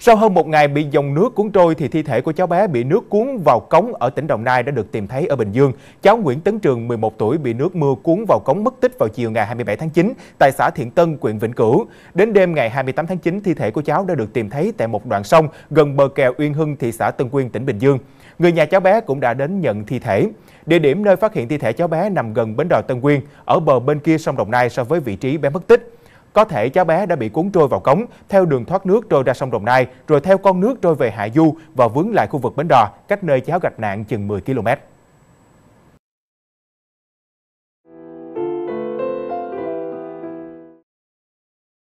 Sau hơn một ngày bị dòng nước cuốn trôi thì thi thể của cháu bé bị nước cuốn vào cống ở tỉnh Đồng Nai đã được tìm thấy ở Bình Dương. Cháu Nguyễn Tấn Trường 11 tuổi bị nước mưa cuốn vào cống mất tích vào chiều ngày 27 tháng 9 tại xã Thiện Tân, huyện Vĩnh Cửu. Đến đêm ngày 28 tháng 9, thi thể của cháu đã được tìm thấy tại một đoạn sông gần bờ kè Uyên Hưng, thị xã Tân Quyên, tỉnh Bình Dương. Người nhà cháu bé cũng đã đến nhận thi thể. Địa điểm nơi phát hiện thi thể cháu bé nằm gần bến đò Tân Quyên, ở bờ bên kia sông Đồng Nai so với vị trí bé mất tích. Có thể cháu bé đã bị cuốn trôi vào cống, theo đường thoát nước trôi ra sông Đồng Nai, rồi theo con nước trôi về Hạ Du và vướng lại khu vực bến đò, cách nơi cháu gặp nạn chừng 10 km.